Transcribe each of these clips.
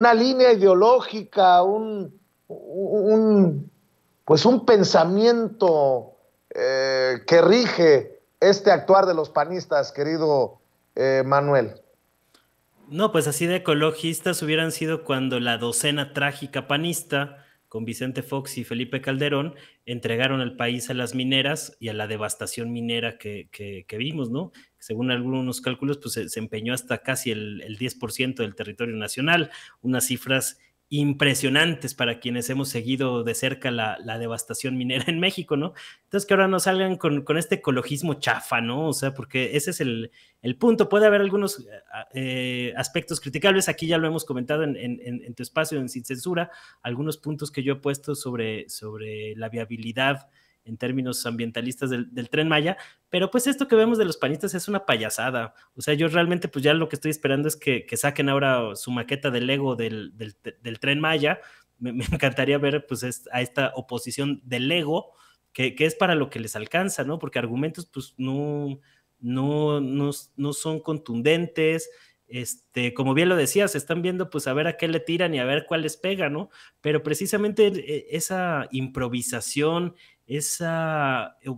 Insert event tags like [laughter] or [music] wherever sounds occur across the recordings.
una línea ideológica, un, pues un pensamiento eh, que rige este actuar de los panistas, querido eh, Manuel. No, pues así de ecologistas hubieran sido cuando la docena trágica panista con Vicente Fox y Felipe Calderón, entregaron al país a las mineras y a la devastación minera que, que, vimos, ¿no? Según algunos cálculos, pues se, empeñó hasta casi el, el 10% del territorio nacional, unas cifras impresionantes para quienes hemos seguido de cerca la, devastación minera en México, ¿no? Entonces que ahora no salgan con, este ecologismo chafa, ¿no? O sea, porque ese es el, punto. Puede haber algunos ah, eh, aspectos criticables, aquí ya lo hemos comentado en, tu espacio, en Sin Censura, algunos puntos que yo he puesto sobre, sobre la viabilidad en términos ambientalistas del, tren Maya, pero pues esto que vemos de los panistas es una payasada. O sea, yo realmente pues ya lo que estoy esperando es que, saquen ahora su maqueta del Lego del, del, tren Maya. Me, [laughs] encantaría ver pues a esta oposición del Lego, que, que, es para lo que les alcanza, ¿no? Porque argumentos pues no, no, no, no son contundentes. Este, como bien lo decías, están viendo pues a ver a qué le tiran y a ver cuál les pega, ¿no? Pero precisamente eh, esa improvisación, ese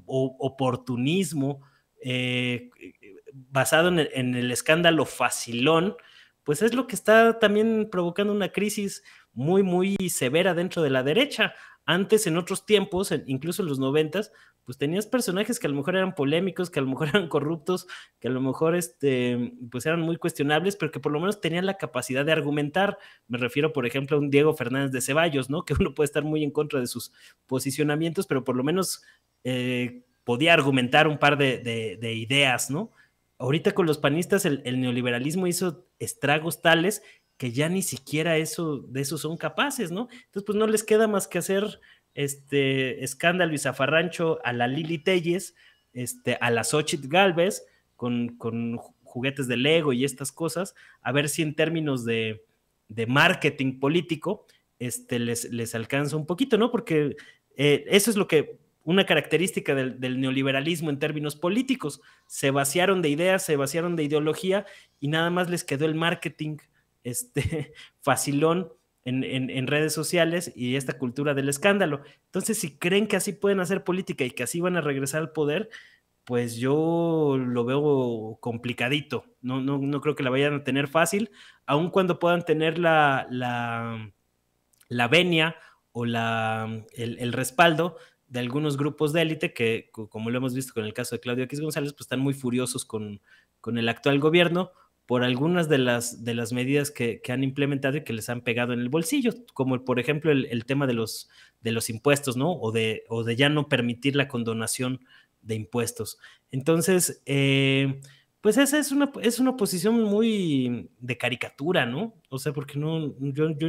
oportunismo eh, eh, eh, basado en el, en el, escándalo facilón, pues es lo que está también provocando una crisis muy, muy severa dentro de la derecha. Antes, en otros tiempos, incluso en los noventas, pues tenías personajes que a lo mejor eran polémicos, que a lo mejor [laughs] eran corruptos, que a lo mejor este, pues eran muy cuestionables, pero que por lo menos tenían la capacidad de argumentar. Me refiero, por ejemplo, a un Diego Fernández de Ceballos, ¿no? Que [laughs] uno puede estar muy en contra de sus posicionamientos, pero por lo menos eh, podía argumentar un par de, ideas, ¿no? Ahorita con los panistas el, neoliberalismo hizo estragos tales que ya ni siquiera eso, de eso son capaces, ¿no? Entonces, pues no les queda más que hacer este, Escándalo y Zafarrancho a la Lili Telles, este, a la Xochitl Galvez, con, juguetes de Lego y estas cosas, a ver si en términos de, marketing político este, les, les, alcanza un poquito, ¿no? Porque eh, eso es lo que una característica del, del, neoliberalismo en términos políticos. Se vaciaron de ideas, se vaciaron de ideología y nada más les quedó el marketing este, [laughs] facilón en, redes sociales y esta cultura del escándalo. Entonces, si creen que así pueden hacer política y que así van a regresar al poder, pues yo lo veo complicadito. No, no, no creo que la vayan a tener fácil, aun cuando puedan tener la, la, la venia o la, el, respaldo de algunos grupos de élite que, como lo hemos visto con el caso de Claudio X González, pues están muy furiosos con, con el actual gobierno por algunas de las, de las medidas que, que, han implementado y que les han pegado en el bolsillo, como por ejemplo el, tema de los, de los impuestos, ¿no? O de, o de ya no permitir la condonación de impuestos. Entonces, eh, pues esa es una, es una posición muy de caricatura, ¿no? O sea, porque no, yo, yo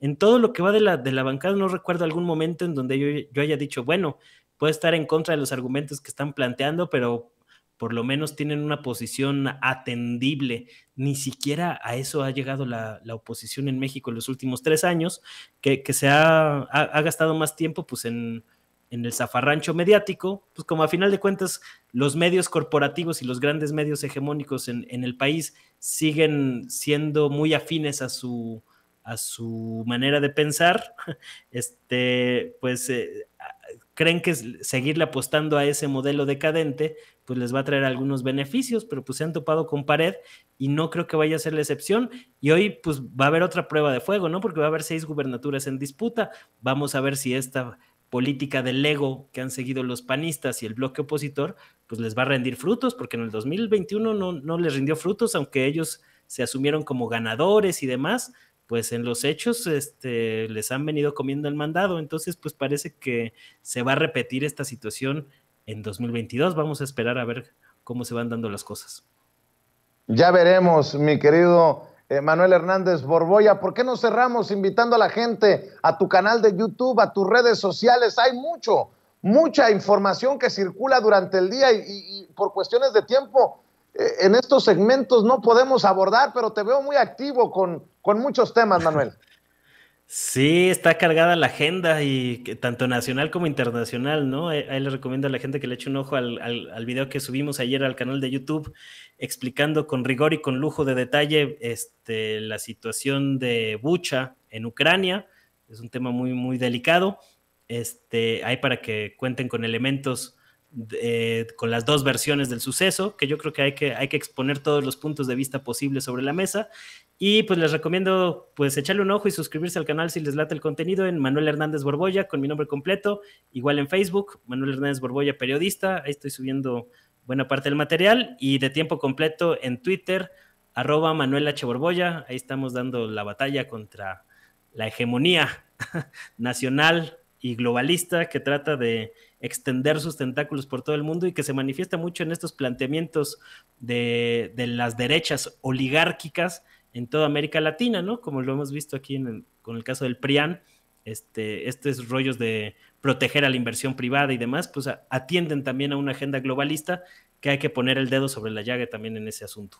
en todo lo que va de la, de la bancada no recuerdo algún momento en donde yo, yo haya dicho, bueno, puedo estar en contra de los argumentos que están planteando, pero por lo menos tienen una posición atendible. Ni siquiera a eso ha llegado la, oposición en México en los últimos tres años, que, se ha, gastado más tiempo pues, en, el zafarrancho mediático, pues como a final de cuentas los medios corporativos y los grandes medios hegemónicos en, el país siguen siendo muy afines a su, manera de pensar, [laughs] este, pues eh, creen que seguirle apostando a ese modelo decadente, pues les va a traer algunos beneficios, pero pues se han topado con pared y no creo que vaya a ser la excepción. Y hoy pues va a haber otra prueba de fuego, ¿no? Porque va a haber seis gubernaturas en disputa. Vamos a ver si esta política del ego que han seguido los panistas y el bloque opositor, pues les va a rendir frutos, porque en el 2021 no, no les rindió frutos, aunque ellos se asumieron como ganadores y demás, pues en los hechos este, les han venido comiendo el mandado. Entonces, pues parece que se va a repetir esta situación en 2022. Vamos a esperar a ver cómo se van dando las cosas. Ya veremos, mi querido eh, Manuel Hernández Borboya. ¿Por qué no cerramos invitando a la gente a tu canal de YouTube, a tus redes sociales? Hay mucho, mucha información que circula durante el día y, por cuestiones de tiempo. Eh, en estos segmentos no podemos abordar, pero te veo muy activo con, con muchos temas, Manuel. Sí, está cargada la agenda y tanto nacional como internacional, ¿no? Eh, ahí les recomiendo a la gente que le eche un ojo al, al, video que subimos ayer al canal de YouTube explicando con rigor y con lujo de detalle este, la situación de Bucha en Ucrania. Es un tema muy, muy delicado. Este, ahí para que cuenten con elementos, eh, con las dos versiones del suceso, que yo creo que hay, que hay que exponer todos los puntos de vista posibles sobre la mesa y pues les recomiendo pues echarle un ojo y suscribirse al canal si les late el contenido en Manuel Hernández Borboya con mi nombre completo, igual en Facebook, Manuel Hernández Borboya periodista, ahí estoy subiendo buena parte del material y de tiempo completo en Twitter, arroba Manuel H. Borboya, ahí estamos dando la batalla contra la hegemonía [laughs] nacional y globalista que trata de extender sus tentáculos por todo el mundo y que se manifiesta mucho en estos planteamientos de, de las derechas oligárquicas en toda América Latina, ¿no? Como lo hemos visto aquí en el, con el caso del PRIAN, este, estos rollos de proteger a la inversión privada y demás, pues atienden también a una agenda globalista que hay que poner el dedo sobre la llaga también en ese asunto.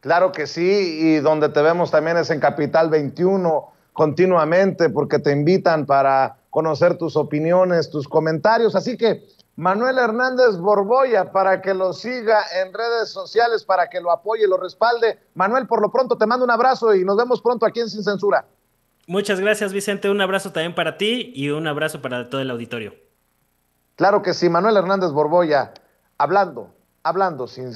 Claro que sí, y donde te vemos también es en Capital 21 continuamente, porque te invitan para conocer tus opiniones, tus comentarios. Así que Manuel Hernández Borboya para que lo siga en redes sociales, para que lo apoye, lo respalde. Manuel, por lo pronto te mando un abrazo y nos vemos pronto aquí en Sin Censura. Muchas gracias, Vicente. Un abrazo también para ti y un abrazo para todo el auditorio. Claro que sí, Manuel Hernández Borboya, hablando, hablando sin